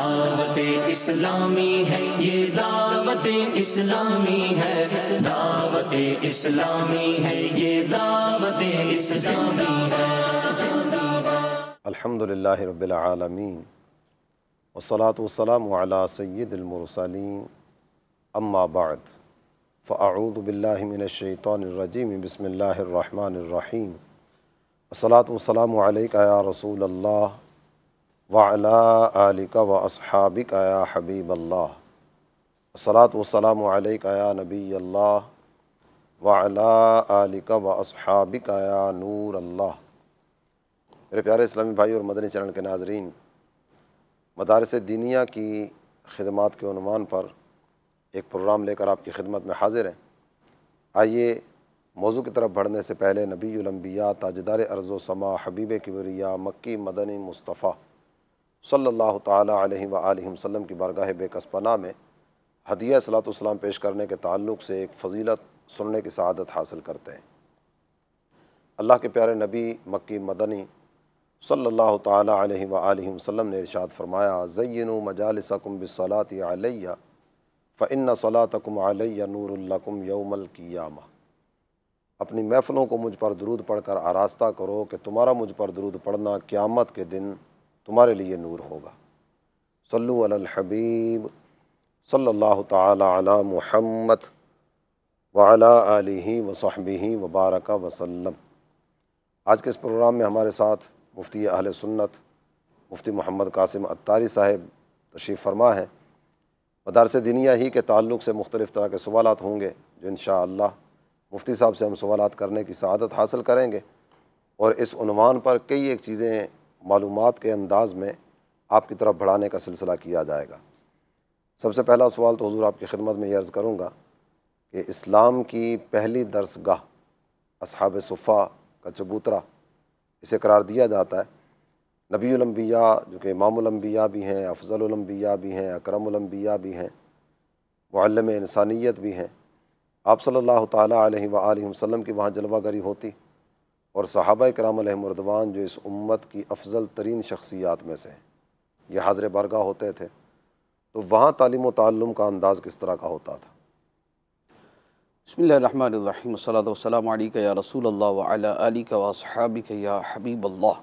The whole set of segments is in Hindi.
दावत इस्लामी है ये दावत इस्लामी है दावत इस्लामी है ये दावत इस्लामी है अल्हम्दुलिल्लाह रब्बिल आलमीन वसलात वसलाम अला सैदुलमरसलिन अम्मा बाद फ़ाऊद बिल्लाशैतरजीम बसमीम असलात वसलाम या रसूल अल्लाह वाला आलिका व असहाबिक या हबीब अल्लाह सलात वसलाम नबी अल्लाह वाला आलिका व नूर अल्लाह मेरे प्यारे इस्लामी भाई और मदनी चरण के नाजरीन मदारस दिनिया की खदमात के अनवान पर एक प्रोग्राम लेकर आपकी खिदमत में हाजिर हैं आइए मौजू की तरफ बढ़ने से पहले नबीलम्बिया ताजदार अर्ज़ो समा हबीब किबरिया मक्की मदनी मुस्तफ़ा सल्लल्लाहु अलैहि वसल्लम वसम की बारगाह बेकसपना में हदिया सलातम पेश करने के ताल्लुक से एक फजीलत सुनने की शहादत हासिल करते हैं अल्लाह के प्यारे नबी मक्की मदनी सल्लल्लाहु अलैहि वसल्लम वसम ने इरशाद फरमाया ज़ैन मजालसकुम बसलात आलिया फ़िन सलातकुम आलिया नूरकुम कियामा अपनी महफ़लों को मुझ पर दरूद पढ़कर आरास्ता करो कि तुम्हारा मुझ पर दरूद पढ़ना क़्यामत के दिन तुम्हारे लिए नूर होगा सल्लु अल हबीब सल्लल्लाहु ताला अला मुहम्मद वाला आलिही वबारक वसलम आज के इस प्रोग्राम में हमारे साथ मुफ्ती अहल सुन्नत मुफ्ती मोहम्मद कासिम अत्तारी साहब तशरीफ़ फरमा है मदारस दिनिया ही के ताल्लुक से मुख्तलिफ़ तरह के सवाल होंगे जो इन मुफ्ती साहब से हम सवाल करने की शहादत हासिल करेंगे और इस इसवान पर कई एक चीज़ें मालूम के अंदाज में आपकी तरफ बढ़ाने का सिलसिला किया जाएगा सबसे पहला सवाल तो हजूर आपकी खिदमत में ये अर्ज़ करूँगा कि इस्लाम की पहली दरसगाह असहाब सफ़ा का चबूतरा इसे करार दिया जाता है नबीलम्बिया जो कि इमामबिया भी हैं अफजलम्बिया भी हैं अक्रम्बिया भी हैं वालम इंसानियत भी हैं आप सल्ला अलैहि की वहाँ जलवागरी होती और सहाबा कराम जो इस उम्मत की अफजल तरीन शख्सियात में से हैं ये हाजर बरगा होते थे तो वहाँ तालीम तम का अंदाज़ किस तरह का होता था बसमीम रसूल अली का या हबीब अल्लाह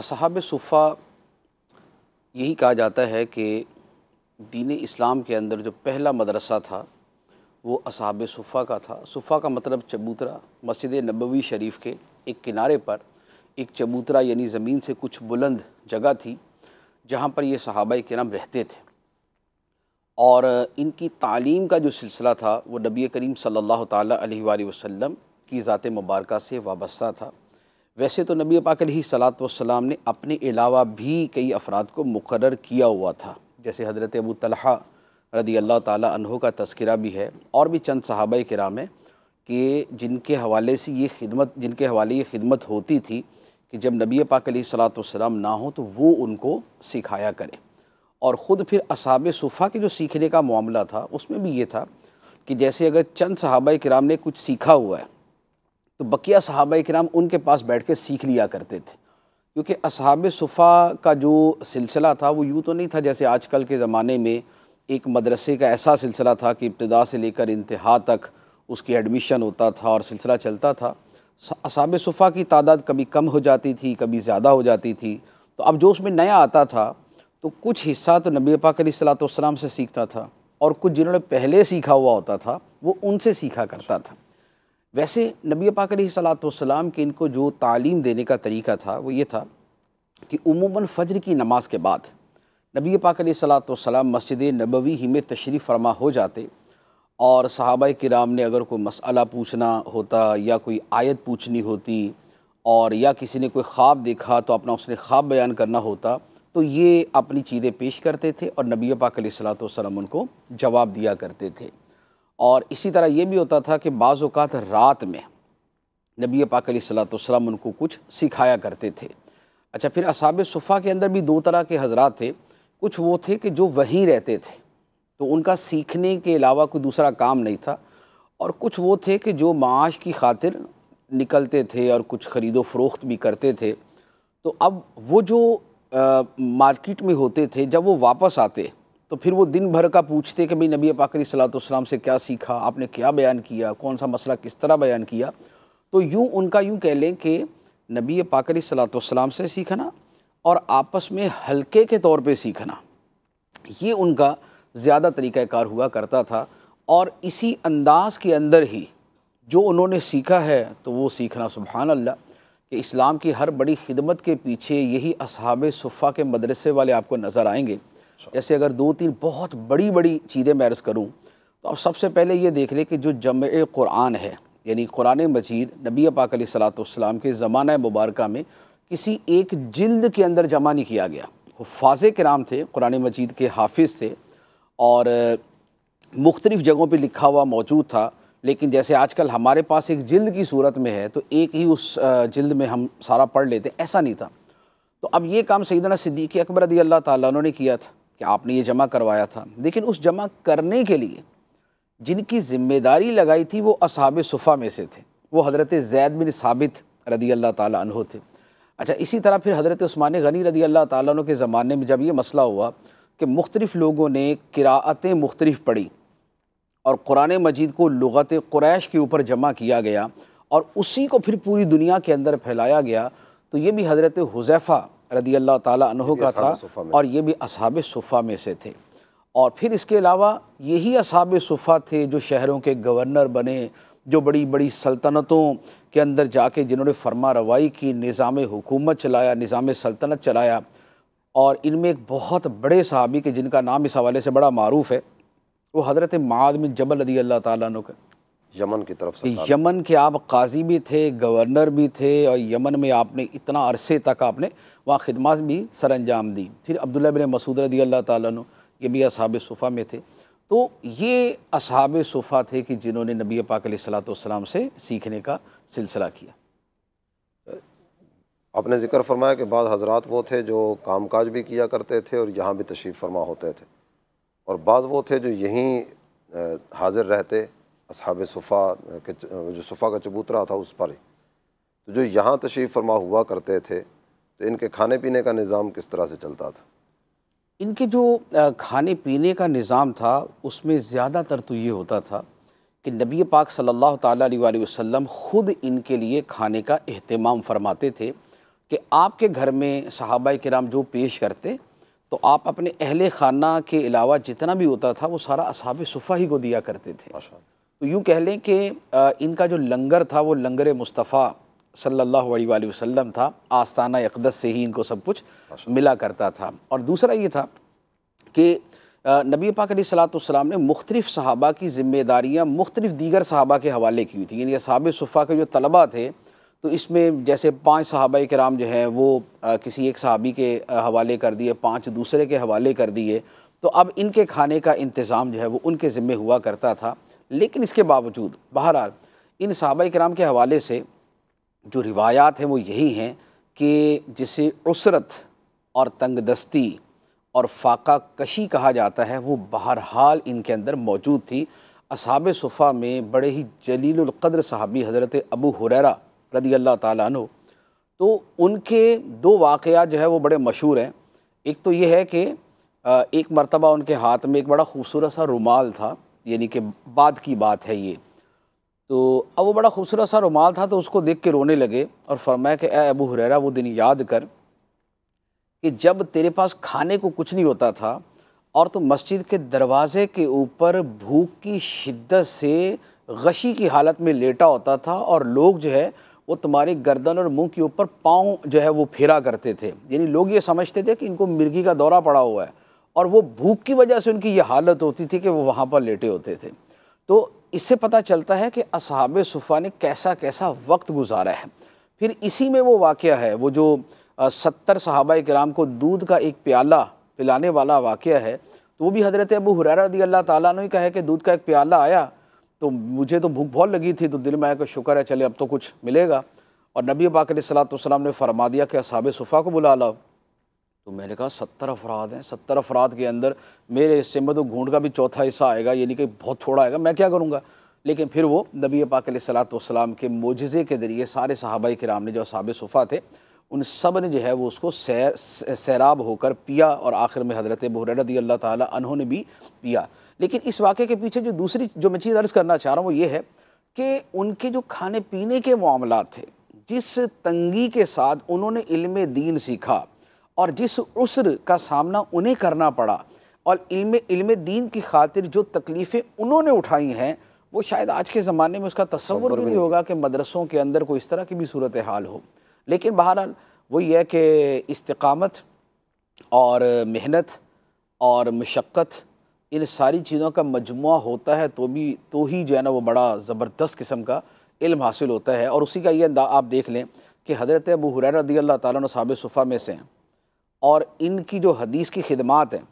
असहाब सुफ़ा यही कहा जाता है कि दीन इस्लाम के अंदर जो पहला मदरसा था वो असाब सुफ़ा का था सुफ़ा का मतलब चबूतरा मस्जिद नबवी शरीफ के एक किनारे पर एक चबूतरा यानी ज़मीन से कुछ बुलंद जगह थी जहाँ पर ये सहाबा कराम रहते थे और इनकी तालीम का जो सिलसिला था वो नबी करीम सल्लल्लाहु अलैहि वसल्लम की ज़ात मुबारक से वाबस्ता था वैसे तो नबी पाक सलात वसलाम ने अपने अलावा भी कई अफराद को मुकर किया हुआ था जैसे हज़रत अबू तलहा रदी अल्लाह तहों का तस्करा भी है और भी चंद सहाब कराम है कि जिनके हवाले से ये खिदमत जिनके हवाले ये खिदमत होती थी कि जब नबी पाक सलाम ना हो तो वो उनको सिखाया करें और ख़ुद फिर असाब सुफ़ा के जो सीखने का मामला था उसमें भी ये था कि जैसे अगर चंद सहाबा कराम ने कुछ सीखा हुआ है तो बकिया सहाबा कराम उनके पास बैठ के सीख लिया करते थे क्योंकि असहाब सुफ़ा का जो सिलसिला था वो यूँ तो नहीं था जैसे आजकल के ज़माने में एक मदरसे का ऐसा सिलसिला था कि इब्तदा से लेकर इंतहा तक उसकी एडमिशन होता था और सिलसिला चलता था असाब सफ़ा की तादाद कभी कम हो जाती थी कभी ज़्यादा हो जाती थी तो अब जो उसमें नया आता था तो कुछ हिस्सा तो नबी पाक सलाम से सीखता था और कुछ जिन्होंने पहले सीखा हुआ होता था वो उनसे सीखा करता था वैसे नबी पाक सलाम के इनको जो तालीम देने का तरीका था वो ये था कि उमूमा फ़जर की नमाज के बाद नबी पाक सलाम मस्जिद नबवी ही में तशरीफ़ फरमा हो जाते और सहाबा कराम ने अगर कोई मसला पूछना होता या कोई आयत पूछनी होती और या किसी ने कोई ख्वाब देखा तो अपना उसने ख्वाब बयान करना होता तो ये अपनी चीज़ें पेश करते थे और नबी पाक सलाम उनको जवाब दिया करते थे और इसी तरह ये भी होता था कि बाज़ात रात में नबी पाक सलाम उनको कुछ सिखाया करते थे अच्छा फिर असाब सुफ़ा के अंदर भी दो तरह के हज़रा थे कुछ वो थे कि जो वहीं रहते थे तो उनका सीखने के अलावा कोई दूसरा काम नहीं था और कुछ वो थे कि जो माश की खातिर निकलते थे और कुछ ख़रीदो फरोख्त भी करते थे तो अब वो जो आ, मार्केट में होते थे जब वो वापस आते तो फिर वो दिन भर का पूछते कि भाई नबी पाकरी सलातम से क्या सीखा आपने क्या बयान किया कौन सा मसला किस तरह बयान किया तो यूँ उनका यूँ कह लें कि नबी पाकरी सलातम से सीखना और आपस में हल्के के तौर पे सीखना ये उनका ज़्यादा तरीक़ाकार हुआ करता था और इसी अंदाज के अंदर ही जो उन्होंने सीखा है तो वो सीखना सुबहान अल्लाह कि इस्लाम की हर बड़ी खिदमत के पीछे यही असहाब सुफ़ा के मदरसे वाले आपको नज़र आएंगे जैसे अगर दो तीन बहुत बड़ी बड़ी चीज़ें मैरस करूँ तो आप सबसे पहले ये देख लें कि जो जम क़ुरान है यानी क़ुरान मजीद नबी पाक सलाम के ज़माना मुबारक में किसी एक जिल्द के अंदर जमा नहीं किया गया फाजे के नाम थे कुरान मजीद के हाफिज थे और मुख्तलिफ़ जगहों पर लिखा हुआ मौजूद था लेकिन जैसे आजकल हमारे पास एक जिल्द की सूरत में है तो एक ही उस जिल्द में हम सारा पढ़ लेते ऐसा नहीं था तो अब ये काम सईदना सिद्दीकी अकबर रदी अल्लाह ताला ने किया था कि आपने ये जमा करवाया था लेकिन उस जमा करने के लिए जिनकी ज़िम्मेदारी लगाई थी वो असाब सुफ़ा में से थे वो हज़रत जैद बिन साबित रदी अल्लाह ताला थे अच्छा इसी तरह फिर हज़रत स्मान गनी रदी अल्लाह तु के ज़माने में जब ये मसला हुआ कि मुख्तलिफ़ लोगों ने किरातें मुख्तलिफ पढ़ी और कुरान मजीद को लगत क्रैश के ऊपर जमा किया गया और उसी को फिर पूरी दुनिया के अंदर फैलाया गया तो ये भी हज़रत हुजैफ़ा रदी अल्लाह तहों का था और ये भी असहाब सुफ़ा में से थे और फिर इसके अलावा यही असहाब सुफ़ा थे जो शहरों के गवर्नर बने जो बड़ी बड़ी सल्तनतों के अंदर जाके जिन्होंने फरमा रवाई की निज़ाम हुकूमत चलाया निज़ाम सल्तनत चलाया और इनमें एक बहुत बड़े सहाबी के जिनका नाम इस हवाले से बड़ा मरूफ है वो हज़रत माद में जबल अली अल्लाह तु के यमन की तरफ से यमन के आप काजी भी थे गवर्नर भी थे और यमन में आपने इतना अरसे तक आपने वहाँ खिदमत भी सर अंजाम दी फिर अब्दुल्ला बिन मसूद रदी अल्लाह तु ये भी अब सुफ़ा में थे तो ये असहाब सोफ़ा थे कि जिन्होंने नबी पाक से सीखने का सिलसिला किया आपने ज़िक्र फरमाया कि बाद हजरात वो थे जो काम काज भी किया करते थे और यहाँ भी तशरीफ़ फरमा होते थे और बाद वो थे जो यहीं हाजिर रहते असहाब सफ़ा के जो सफ़ा का चबूतरा था उस पर ही तो जो यहाँ तशरीफ़ फरमा हुआ करते थे तो इनके खाने पीने का निज़ाम किस तरह से चलता था इनके जो खाने पीने का निज़ाम था उसमें ज़्यादातर तो ये होता था कि नबी पाक सल्लल्लाहु अलैहि वसल्लम ख़ुद इनके लिए खाने का अहतमाम फरमाते थे कि आपके घर में सहाबा कराम जो पेश करते तो आप अपने अहल खाना के अलावा जितना भी होता था वो सारा असाब सफ़ा ही को दिया करते थे तो यूँ कह लें कि इनका जो लंगर था वो लंगर मुस्तफ़ा सल्लल्लाहु अलैहि वसल्लम था आस्ताना अकदस से ही इनको सब कुछ मिला करता था और दूसरा ये था कि नबी पाक सलाम ने मुख्तलिफ़ सहाबा की ज़िम्मेदारियाँ मुख्तलिफ़ दीगर सहाबा के हवाले की हुई थी यानी सहाब सुफ़ा के जो तलबा थे तो इसमें जैसे पांच सहाबा कराम जो है वो आ, किसी एक सहाबी के हवाले कर दिए पांच दूसरे के हवाले कर दिए तो अब इनके खाने का इंतज़ाम जो है वो उनके ज़िम्मे हुआ करता था लेकिन इसके बावजूद बहरहाल इन सहाबा कराम के हवाले से जो रिवायात हैं वो यही हैं कि जिसे उसरत और तंगदस्ती और फाका कशी कहा जाता है वो बहरहाल इनके अंदर मौजूद थी असाब सुफ़ा में बड़े ही जलीलक़द्र साहबी हज़रत अबू हुररा रदी अल्लाह तु तो उनके दो वाक़ जो है वो बड़े मशहूर हैं एक तो ये है कि एक मरतबा उनके हाथ में एक बड़ा ख़ूबसूरत सा रुमाल था यानी कि बाद की बात है ये तो अब वो बड़ा खूबसूरत सा रुमाल था तो उसको देख के रोने लगे और फरमाया कि ए अबू हुररा वो दिन याद कर कि जब तेरे पास खाने को कुछ नहीं होता था और तुम तो मस्जिद के दरवाज़े के ऊपर भूख की शिद्दत से गशी की हालत में लेटा होता था और लोग जो है वो तुम्हारी गर्दन और मुंह के ऊपर पाँव जो है वो फेरा करते थे यानी लोग ये समझते थे कि इनको मिर्गी का दौरा पड़ा हुआ है और वो भूख की वजह से उनकी ये हालत होती थी कि वो वहाँ पर लेटे होते थे तो इससे पता चलता है कि असहाब सुफ़ा ने कैसा कैसा वक्त गुजारा है फिर इसी में वो वाक़ है वो जो सत्तर सहाबा कराम को दूध का एक प्याला पिलाने वाला वाक़ है तो वो भी हज़रत अबू हुररा रदी अल्लाह ताली ने कहा कि दूध का एक प्याला आया तो मुझे तो भूख बहुत लगी थी तो दिल में आया कि शुक्र है चले अब तो कुछ मिलेगा और नबी बाकर सलाम ने फरमा दिया कि असहाब सुफ़ा को बुला लाओ तो मैंने कहा सत्तर अफराद हैं सत्तर अफराद के अंदर मेरे हिस्से में तो घूंढ का भी चौथा हिस्सा आएगा यानी कि बहुत थोड़ा आएगा मैं क्या करूँगा लेकिन फिर वो नबी पाक सलाम के मोजे के ज़रिए सारे सहाबाई कराम ने जो साब सफ़ा थे उन सब ने जो है वो उसको सैर सैराब होकर पिया और आखिर में हज़रत बहरदी अल्लाह ताला उन्होंने भी पिया लेकिन इस वाक़े के पीछे जो दूसरी जो मैं चीज़ अर्ज़ करना चाह रहा हूँ वो ये है कि उनके जो खाने पीने के मामला थे जिस तंगी के साथ उन्होंने इल्म दीन सीखा और जिस उसर का सामना उन्हें करना पड़ा और इल्म इल्म दीन की खातिर जो तकलीफ़ें उन्होंने उठाई हैं वो शायद आज के ज़माने में उसका तस्वर भी नहीं होगा कि मदरसों के अंदर कोई इस तरह की भी सूरत हाल हो लेकिन बहरहाल वो ये है कि इस्तकामत और मेहनत और मशक्क़त इन सारी चीज़ों का मजमु होता है तो भी तो ही जो है ना वो बड़ा ज़बरदस्त किस्म का इल्म हासिल होता है और उसी का ये आप देख लें कि हज़रत अबू हुरैर रदी अल्लाह ताली साहब सुफ़ा में से हैं और इनकी जो हदीस की खिदमत हैं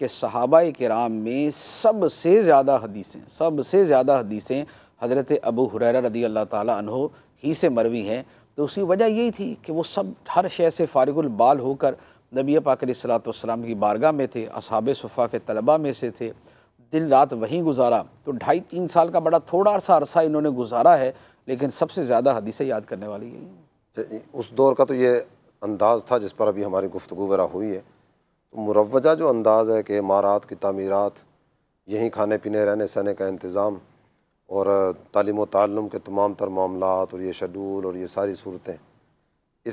कि सहाबा कराम में सबसे ज़्यादा हदीसें सबसे ज़्यादा हदीसें हज़रत अबू हुररा रदी अल्लाह तहो ही से मरवी हैं तो उसकी वजह यही थी कि वो सब हर शेय से फ़ारगुलबाल होकर नबी सलात वाम की बारगाह में थे असाब सफ़ा के तलबा में से थे दिन रात वहीं गुजारा तो ढाई तीन साल का बड़ा थोड़ा सा अरसा इन्होंने गुजारा है लेकिन सबसे ज़्यादा हदीसें याद करने वाली यही उस दौर का तो ये अंदाज़ था जिस पर अभी हमारी गुफ्तु वगैरह हुई है तो मुरवजा जो अंदाज़ है कि इमारात की तमीरत यहीं खाने पीने रहने सहने का इंतज़ाम और तालीम तम के तमाम तर मामला और ये शेडूल और ये सारी सूरतें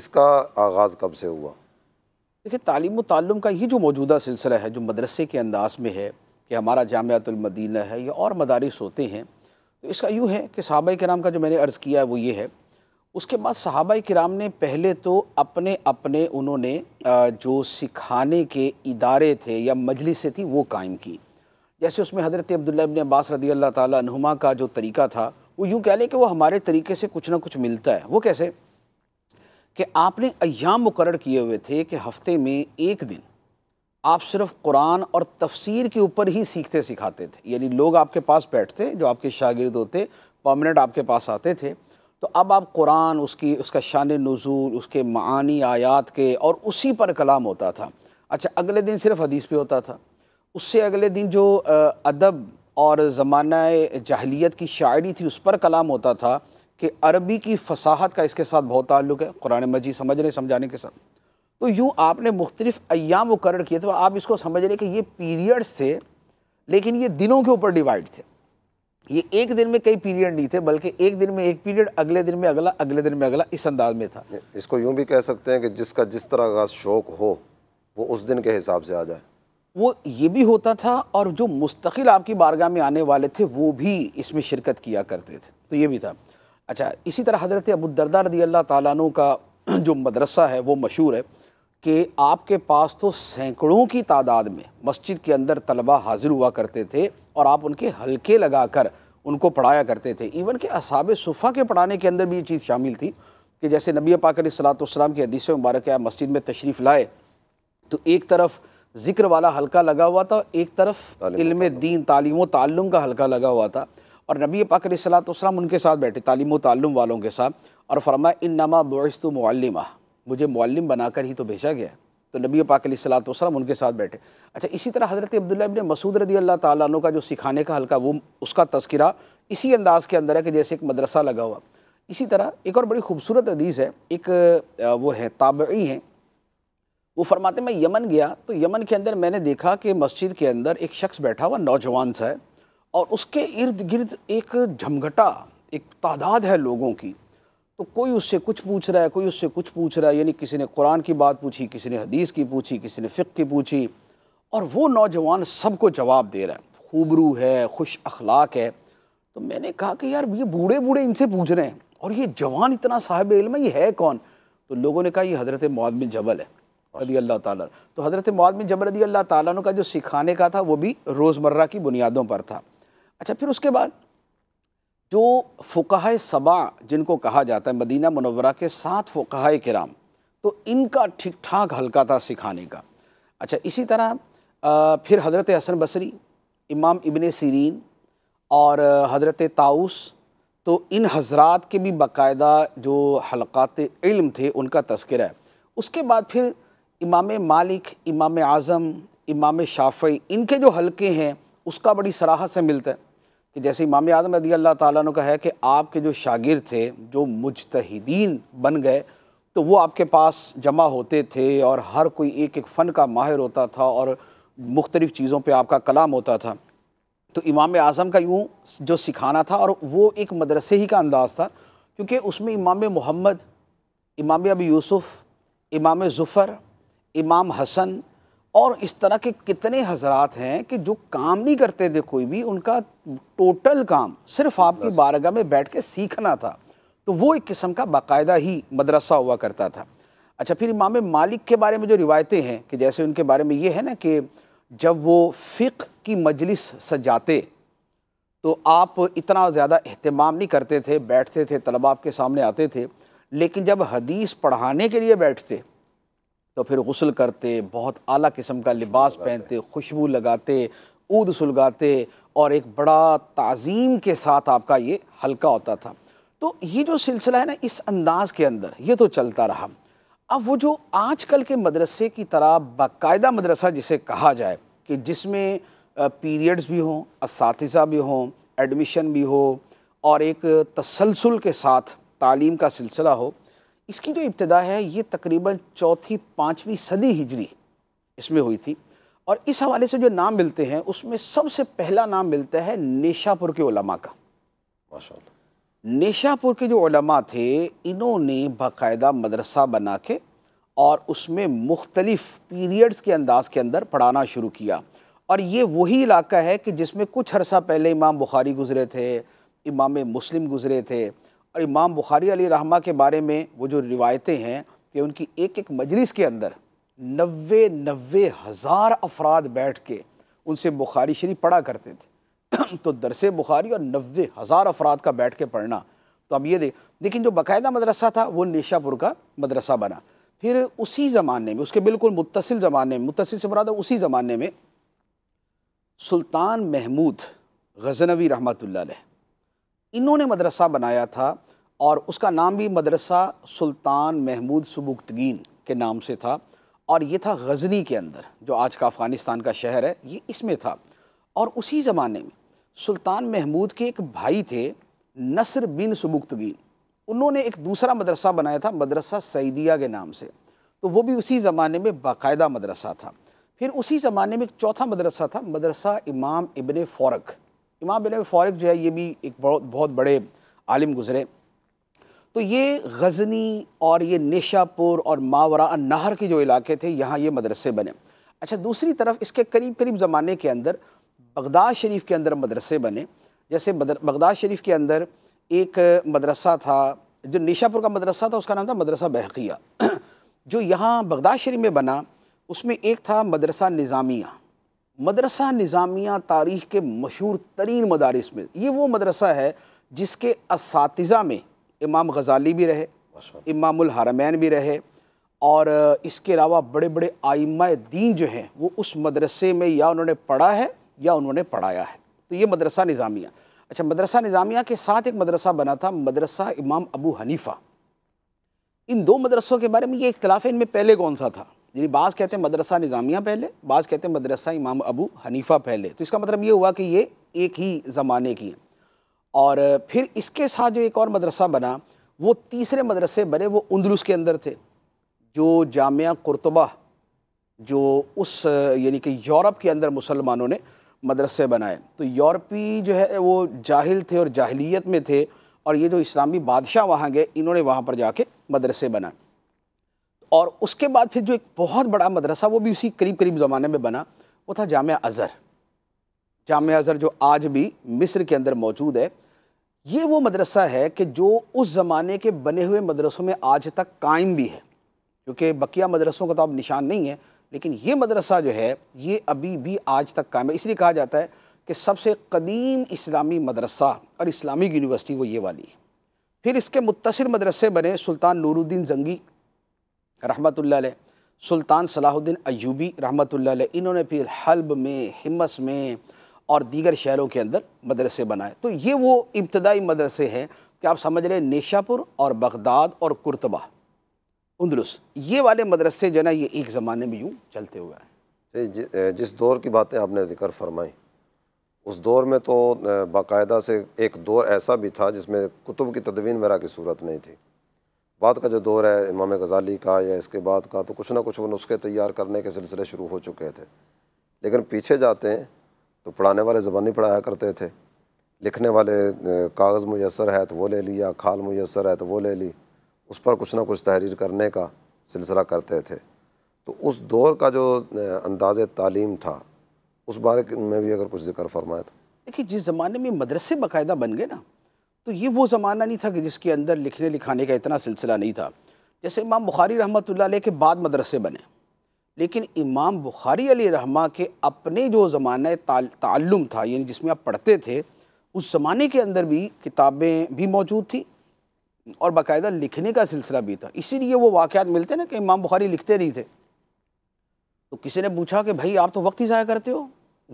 इसका आगाज़ कब से हुआ देखिए तालीम तम का ये जो मौजूदा सिलसिला है जो मदरसे के अंदाज़ में है कि हमारा जामतमदीना है या और मदारस होते हैं तो इसका यूँ है कि सहाबा के नाम का जो मैंने अर्ज़ किया है वो ये है उसके बाद सहाबा कराम ने पहले तो अपने अपने उन्होंने जो सिखाने के इदारे थे या मजलिसें थी वो कायम की जैसे उसमें हज़रत अब्दुल्ल इबन अब्बास रदी अल्लाह तुमा का जो तरीका था वो यूँ कह लें कि वो हमारे तरीके से कुछ ना कुछ मिलता है वो कैसे कि आपने अयाम मुकर किए हुए थे कि हफ्ते में एक दिन आप सिर्फ कुरान और तफसीर के ऊपर ही सीखते सिखाते थे यानी लोग आपके पास बैठते जो आपके शागिर्द होते परमानेंट आपके पास आते थे तो अब आप कुरान उसकी उसका शान नज़ूल उसके मानी आयात के और उसी पर कलाम होता था अच्छा अगले दिन सिर्फ हदीस पे होता था उससे अगले दिन जो अदब और ज़माना जहलीत की शायरी थी उस पर कलाम होता था कि अरबी की फसाहत का इसके साथ बहुत ताल्लुक है कुरान मजीद समझने समझाने के साथ तो यूँ आपने मुख्तलिफ़ अयाम मुकर किए थे तो आप इसको समझ रहे कि ये पीरियड्स थे लेकिन ये दिनों के ऊपर डिवाइड थे ये एक दिन में कई पीरियड नहीं थे बल्कि एक दिन में एक पीरियड अगले दिन में अगला अगले दिन में अगला इस अंदाज में था इसको यूं भी कह सकते हैं कि जिसका जिस तरह का शौक़ हो वो उस दिन के हिसाब से आ जाए वो ये भी होता था और जो मुस्तकिल आपकी बारगाह में आने वाले थे वो भी इसमें शिरकत किया करते थे तो ये भी था अच्छा इसी तरह हज़रत अबुद्दरदा रदी अल्लाह तालों का जो मदरसा है वो मशहूर है कि आपके पास तो सैकड़ों की तादाद में मस्जिद के अंदर तलबा हाजिर हुआ करते थे और आप उनके हल्के लगा कर उनको पढ़ाया करते थे इवन के असाब सुफ़ा के पढ़ाने के अंदर भी ये चीज़ शामिल थी कि जैसे नबी पाकर सलातम की हदीस मुबारक आप मस्जिद में तशरीफ़ लाए तो एक तरफ ज़िक्र वाला हल्का लगा हुआ था और एक तरफ इल्म दीन तालीम ताल्लुम का हल्का लगा हुआ था और नबी पाक सलाम उनके साथ बैठे तालीम ताल्लुम वालों के साथ और फरमाया इन नमा बोस्तु मुल्लिमा मुझे मुल्लिम बनाकर ही तो भेजा गया तो नबी पाक वसलम उनके साथ बैठे अच्छा इसी तरह हज़रत अब्दुल्ला इबन मसूद रदी अल्लाह तालों का जो सिखाने का हल्का वो उसका तस्करा इसी अंदाज़ के अंदर है कि जैसे एक मदरसा लगा हुआ इसी तरह एक और बड़ी खूबसूरत हदीस है एक वो है ताबी हैं वो फरमाते मैं यमन गया तो यमन के अंदर मैंने देखा कि मस्जिद के अंदर एक शख्स बैठा हुआ नौजवान सा है और उसके इर्द गिर्द एक झमघटा एक तादाद है लोगों की तो कोई उससे कुछ पूछ रहा है कोई उससे कुछ पूछ रहा है यानी किसी ने कुरान की बात पूछी किसी ने हदीस की पूछी किसी ने फ़िक की पूछी और वो नौजवान सबको जवाब दे रहा है खूबरू है खुश अखलाक है तो मैंने कहा कि यार ये बूढ़े बूढ़े इनसे पूछ रहे हैं और ये जवान इतना साहिब इल्म है ये है कौन तो लोगों ने कहा ये हज़रत मुआद बिन जबल है रदी अल्लाह ताला तो हज़रत मुआद बिन जबल रदी अल्लाह ताला का जो सिखाने का था वो भी रोज़मर्रा की बुनियादों पर था अच्छा फिर उसके बाद जो फ़ुकाह सबा जिनको कहा जाता है मदीना मनवरा के सात फ़ुकाह कराम तो इनका ठीक ठाक हल्का था सिखाने का अच्छा इसी तरह फिर हज़रत हसन बसरी इमाम इबन सीरीन और हज़रत ताउस तो इन हजरात के भी बाकायदा जो हलक़ात इल्म थे उनका तस्करा है उसके बाद फिर इमाम मालिक इमाम आज़म इमाम शाफ़ी इनके जो हल्के हैं उसका बड़ी सराहत से मिलता है कि जैसे इमाम आदम रदी अल्लाह ताली का है कि आपके जो शागिर थे जो मुजतहदीन बन गए तो वो आपके पास जमा होते थे और हर कोई एक एक फ़न का माहिर होता था और मुख्तलिफ़ चीज़ों पर आपका कलाम होता था तो इमाम आज़म का यूँ जो सिखाना था और वो एक मदरसे ही का अंदाज़ था क्योंकि उसमें इमाम मोहम्मद इमाम अबी यूसुफ़ इमाम ज़ुफ़र इमाम हसन और इस तरह के कितने हजरात हैं कि जो काम नहीं करते थे कोई भी उनका टोटल काम सिर्फ आपकी बारगाह में बैठ के सीखना था तो वो एक किस्म का बाकायदा ही मदरसा हुआ करता था अच्छा फिर इमाम मालिक के बारे में जो रिवायतें हैं कि जैसे उनके बारे में ये है ना कि जब वो फ़िक की मजलिस सजाते तो आप इतना ज़्यादा अहतमाम नहीं करते थे बैठते थे तलबा आपके सामने आते थे लेकिन जब हदीस पढ़ाने के लिए बैठते तो फिर गसल करते बहुत अली किस्म का लिबास पहनते खुशबू लगाते ऊद सुलगाते और एक बड़ा तज़ीम के साथ आपका ये हल्का होता था तो ये जो सिलसिला है ना इस अंदाज के अंदर ये तो चलता रहा अब वो जो आजकल के मदरसे की तरह बाकायदा मदरसा जिसे कहा जाए कि जिसमें पीरियड्स भी हों इस भी हों एडमिशन भी हो और एक तसलसल के साथ तालीम का सिलसिला हो इसकी जो इब्तदा है ये तकरीबन चौथी पाँचवीं सदी हिजरी इसमें हुई थी और इस हवाले से जो नाम मिलते हैं उसमें सबसे पहला नाम मिलता है नेशापुर के ओलमा का नेशापुर के जो ओलमा थे इन्होंने बाकायदा मदरसा बना के और उसमें मुख्तलिफ पीरियड्स के अंदाज के अंदर पढ़ाना शुरू किया और ये वही इलाका है कि जिसमें कुछ अरसा पहले इमाम बुखारी गुज़रे थे इमाम मुस्लिम गुज़रे थे और इमाम बुखारी अली रहमा के बारे में वो जो रिवायतें हैं कि उनकी एक एक मजलिस के अंदर नबे नबे हज़ार अफराद बैठ के उनसे बुखारी शरीफ पढ़ा करते थे तो दरस बुखारी और नबे हज़ार अफराद का बैठ के पढ़ना तो अब ये देख लेकिन जो बाकायदा मदरसा था वो नेशापुर का मदरसा बना फिर उसी ज़माने में उसके बिल्कुल मुतसिल ज़माने में मुतसिल से मुराद उसी ज़माने में सुल्तान महमूद गजनवी रहमत इन्होंने मदरसा बनाया था और उसका नाम भी मदरसा सुल्तान महमूद सबुक्तगीन के नाम से था और ये था गजनी के अंदर जो आज का अफ़गानिस्तान का शहर है ये इसमें था और उसी ज़माने में सुल्तान महमूद के एक भाई थे नसर बिन सबुख्तगीन उन्होंने एक दूसरा मदरसा बनाया था मदरसा सईदिया के नाम से तो वो भी उसी ज़माने में बाकायदा मदरसा था फिर उसी ज़माने में एक चौथा मदरसा था मदरसा इमाम इबन फ़ौरक इमाम बिन फ़ारक जो है ये भी एक बहुत बहुत बड़े आलिम गुज़रे तो ये गज़नी और ये नेशापुर और मावरा नहर के जो इलाके थे यहाँ ये मदरसे बने अच्छा दूसरी तरफ इसके करीब करीब ज़माने के अंदर बगदाद शरीफ के अंदर मदरसे बने जैसे बगदाद शरीफ के अंदर एक मदरसा था जो निशापुर का मदरसा था उसका नाम था मदरसा बहकिया जो यहाँ बगदाद शरीफ में बना उसमें एक था मदरसा निज़ामिया मदरसा निज़ामिया तारीख़ के मशहूर तरीन मदारस में ये वो मदरसा है जिसके इस में इमाम गजाली भी रहे इमाम हरमैन भी रहे और इसके अलावा बड़े बड़े आइमा दीन जो हैं वो उस मदरसे में या उन्होंने पढ़ा है या उन्होंने पढ़ाया है तो ये मदरसा निज़ामिया अच्छा मदरसा निज़ामिया के साथ एक मदरसा बना था मदरसा इमाम अबू हनीफ़ा इन दो मदरसों के बारे में ये इख्तलाफ है इनमें पहले कौन सा था यानी बाज़ कहते हैं मदरसा निज़ामिया पहले बाज़ कहते हैं मदरसा इमाम अबू हनीफ़ा पहले तो इसका मतलब ये हुआ कि ये एक ही ज़माने की हैं और फिर इसके साथ जो एक और मदरसा बना वो तीसरे मदरसे बने वो उन्दलुस के अंदर थे जो जामिया कुरतबा जो उस यानी कि यूरोप के अंदर मुसलमानों ने मदरसे बनाए तो यूरोपी जो है वो जाहिल थे और जाहलीत में थे और ये जो इस्लामी बादशाह वहाँ गए इन्होंने वहाँ पर जाके मदरसे बनाए और उसके बाद फिर जो एक बहुत बड़ा मदरसा वो भी उसी करीब करीब ज़माने में बना वो था जाम अज़हर जाम अज़हर जो आज भी मिस्र के अंदर मौजूद है ये वो मदरसा है कि जो उस ज़माने के बने हुए मदरसों में आज तक कायम भी है क्योंकि बकिया मदरसों का तो अब निशान नहीं है लेकिन ये मदरसा जो है ये अभी भी आज तक कायम है इसलिए कहा जाता है कि सबसे कदीम इस्लामी मदरसा और इस्लामिक यूनिवर्सिटी वो ये वाली है फिर इसके मुतसर मदरसे बने सुल्तान नूरुद्दीन जंगी रहमत सुल्तान सलाहुद्दीन अयूबी रहमत इन्होंने फिर हल्ब में हिमस में और दीगर शहरों के अंदर मदरसे बनाए तो ये वो इब्तदाई मदरसे हैं कि आप समझ रहे नेशापुर और बगदाद और कुरतबा उन्दरुस ये वाले मदरसे जो है ना ये एक ज़माने में यूँ चलते हुए हैं जिस दौर की बातें आपने जिक्र फरमाई उस दौर में तो बाकायदा से एक दौर ऐसा भी था जिसमें कुतुब की तदवीन वगैरह की सूरत नहीं थी बाद का जो दौर है इमाम गज़ाली का या इसके बाद का तो कुछ ना कुछ वो नुस्खे तैयार करने के सिलसिले शुरू हो चुके थे लेकिन पीछे जाते हैं तो पढ़ाने वाले ज़बानी पढ़ाया करते थे लिखने वाले कागज़ मैसर है तो वो ले लिया खाल मैसर है तो वो ले ली उस पर कुछ ना कुछ तहरीर करने का सिलसिला करते थे तो उस दौर का जो अंदाज तालीम था उस बारे में भी अगर कुछ जिक्र फरमाया था तो। देखिए जिस ज़माने में मदरसे बाकायदा बन गए ना तो ये वो ज़माना नहीं था कि जिसके अंदर लिखने लिखाने का इतना सिलसिला नहीं था जैसे इमाम बुखारी रहमत के बाद मदरसे बने लेकिन इमाम बुखारी अली रहमा के अपने जो ज़माना तल्लुम था यानी जिसमें आप पढ़ते थे उस ज़माने के अंदर भी किताबें भी मौजूद थी और बाकायदा लिखने का सिलसिला भी था इसीलिए वो वाक़ात मिलते ना कि इमाम बुखारी लिखते नहीं थे तो किसी ने पूछा कि भाई आप तो वक्त ही ज़ाया करते हो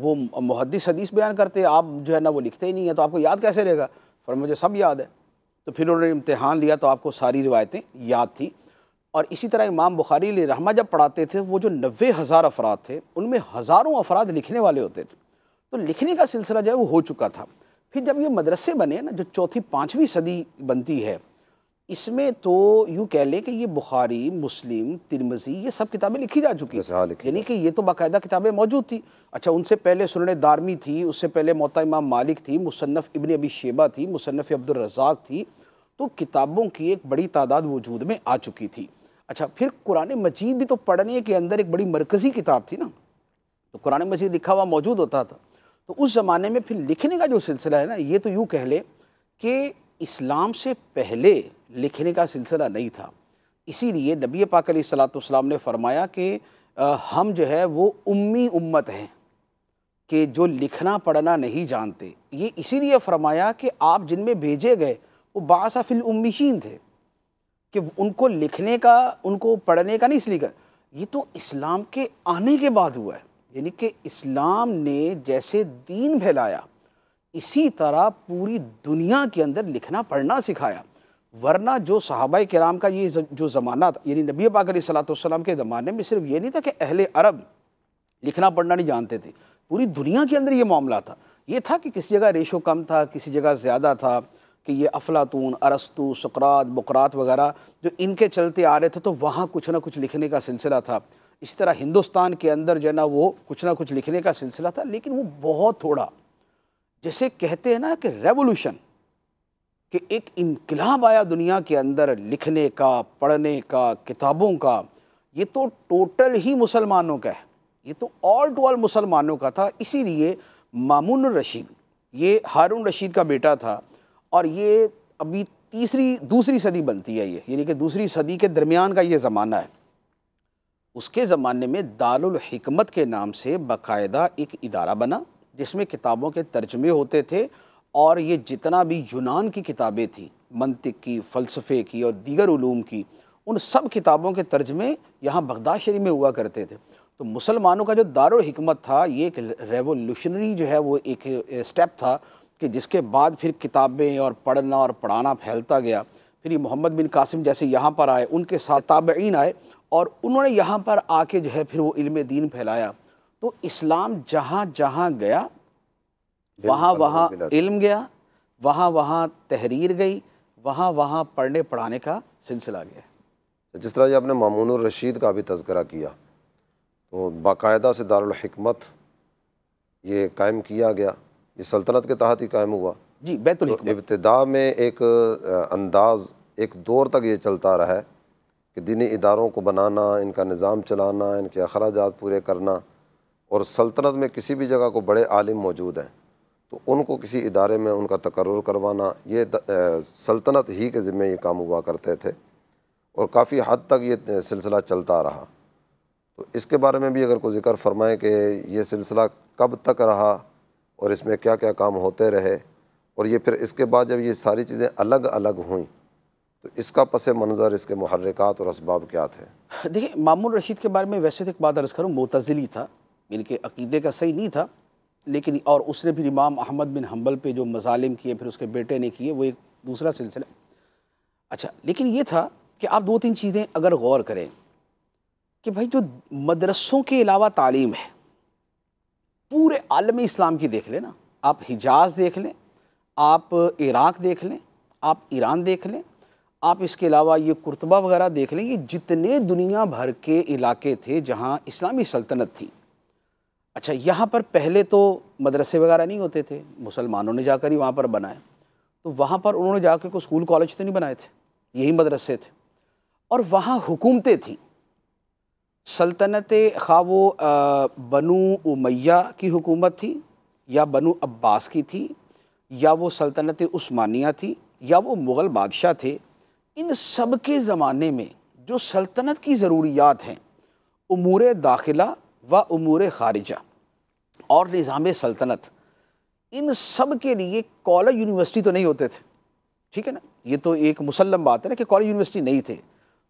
वो मुहदस हदीस बयान करते आप जो है ना वो लिखते ही नहीं है तो आपको याद कैसे रहेगा पर मुझे सब याद है तो फिर उन्होंने इम्तहान लिया तो आपको सारी रिवायतें याद थी और इसी तरह इमाम बुखारी ले रहमा जब पढ़ाते थे वो जो नबे हज़ार अफराद थे उनमें हज़ारों अफराद लिखने वाले होते थे तो लिखने का सिलसिला जो है वो हो चुका था फिर जब ये मदरसे बने ना जो चौथी पाँचवीं सदी बनती है इसमें तो यूँ कह लें कि ये बुखारी मुस्लिम तिरमजी ये सब किताबें लिखी जा चुकी हैं हाँ, यानी कि ये तो बाकायदा किताबें मौजूद थी अच्छा उनसे पहले सुन दारमी थी उससे पहले मोता इमाम मालिक थी मुसन्फ़ इबन अबी शेबा थी मुसनफ़ अब्दुलरजाक थी तो किताबों की एक बड़ी तादाद वजूद में आ चुकी थी अच्छा फिर कुरान मजीद भी तो पढ़ने के अंदर एक बड़ी मरकज़ी किताब थी ना तो कुरान मजीद लिखा हुआ मौजूद होता था तो उस ज़माने में फिर लिखने का जो सिलसिला है ना ये तो यूँ कह लें कि इस्लाम से पहले लिखने का सिलसिला नहीं था इसीलिए नबी पाक सलाम ने फरमाया कि हम जो है वो उम्मी उम्मत हैं कि जो लिखना पढ़ना नहीं जानते ये इसीलिए फरमाया कि आप जिनमें भेजे गए वो बासाफिल उम्मीशीन थे कि उनको लिखने का उनको पढ़ने का नहीं इसलिए ये तो इस्लाम के आने के बाद हुआ है यानी कि इस्लाम ने जैसे दीन फैलाया इसी तरह पूरी दुनिया के अंदर लिखना पढ़ना सिखाया वरना जो सहाबा कराम का ये जो ज़माना था यानी नबी पाक सलातम के ज़माने में सिर्फ ये नहीं था कि अहले अरब लिखना पढ़ना नहीं जानते थे पूरी दुनिया के अंदर ये मामला था ये था कि किसी जगह रेशो कम था किसी जगह ज़्यादा था कि ये अफलातून अरस्तु सकरात बकरात वगैरह जो इनके चलते आ रहे थे तो वहाँ कुछ ना कुछ लिखने का सिलसिला था इस तरह हिंदुस्तान के अंदर जो है ना वो कुछ ना कुछ लिखने का सिलसिला था लेकिन वो बहुत थोड़ा जैसे कहते हैं ना कि रेवोल्यूशन कि एक इनकलाब आया दुनिया के अंदर लिखने का पढ़ने का किताबों का ये तो टोटल ही मुसलमानों का है ये तो ऑल टू ऑल मुसलमानों का था इसीलिए मामून रशीद ये हारून रशीद का बेटा था और ये अभी तीसरी दूसरी सदी बनती है ये यानी कि दूसरी सदी के दरमियान का ये ज़माना है उसके ज़माने में दारुल हिकमत के नाम से बाकायदा एक इदारा बना जिसमें किताबों के तर्जमे होते थे और ये जितना भी यूनान की किताबें थीं मंतिक की फ़लसफ़े की और दीगर ूम की उन सब किताबों के तर्जमे यहाँ बगदाद शरीफ में हुआ करते थे तो मुसलमानों का जो दारकमत था ये एक रेवोल्यूशनरी जो है वो एक स्टेप था कि जिसके बाद फिर किताबें और पढ़ना और पढ़ाना फैलता गया फिर ये मोहम्मद बिन कासिम जैसे यहाँ पर आए उनके साथ ताबीन आए और उन्होंने यहाँ पर आके जो है फिर वो इल्म दीन फैलाया तो इस्लाम जहाँ जहाँ गया वहाँ वहाँ इल्म गया वहाँ वहाँ तहरीर गई वहाँ वहाँ पढ़ने पढ़ाने का सिलसिला गया तो जिस तरह जी आपने मामून रशीद का भी तस्करा किया तो बाकायदा से दारकमत ये कायम किया गया ये सल्तनत के तहत ही कायम हुआ जी बैतुल तो इब्तदा में एक अंदाज़ एक दौर तक ये चलता रहा है कि दीनी इदारों को बनाना इनका निज़ाम चलाना इनके अखराज पूरे करना और सल्तनत में किसी भी जगह को बड़े आलिम मौजूद हैं तो उनको किसी इदारे में उनका तकर्र करवाना ये द, ए, सल्तनत ही के ज़िम्मे ये काम हुआ करते थे और काफ़ी हद तक ये सिलसिला चलता रहा तो इसके बारे में भी अगर कोई ज़िक्र फरमाएँ कि ये सिलसिला कब तक रहा और इसमें क्या क्या काम होते रहे और ये फिर इसके बाद जब ये सारी चीज़ें अलग अलग हुई तो इसका पस मंज़र इसके महरक़ात और इसबाब क्या थे देखिए मामूल रशीद के बारे में वैसे तो एक बात अर्ज़ करूँ मोतज़िली था इनके अकीदे का सही नहीं था लेकिन और उसने फिर इमाम अहमद बिन हम्बल पे जो मजालिम किए फिर उसके बेटे ने किए वो एक दूसरा सिलसिला अच्छा लेकिन ये था कि आप दो तीन चीज़ें अगर गौर करें कि भाई जो मदरसों के अलावा तालीम है पूरे आलम इस्लाम की देख लें ना आप हिजाज देख लें आप इराक देख लें आप ईरान देख लें आप इसके अलावा ये कुर्तबा वगैरह देख लें ये जितने दुनिया भर के इलाके थे जहाँ इस्लामी सल्तनत थी अच्छा यहाँ पर पहले तो मदरसे वगैरह नहीं होते थे मुसलमानों ने जाकर ही वहाँ पर बनाए तो वहाँ पर उन्होंने जाकर कोई स्कूल कॉलेज तो नहीं बनाए थे यही मदरसे थे और वहाँ हुकूमतें थीं सल्तनत खा वो बनू उमैया की हुकूमत थी या बनु अब्बास की थी या वो सल्तनत उस्मानिया थी या वो मुग़ल बादशाह थे इन सब के ज़माने में जो सल्तनत की ज़रूरियात हैं उमूर दाखिला व अमूर खारिजा और निज़ाम सल्तनत इन सब के लिए कॉलेज यूनिवर्सिटी तो नहीं होते थे ठीक है ना ये तो एक मुसलम बात है ना कि कॉलेज यूनिवर्सिटी नहीं थे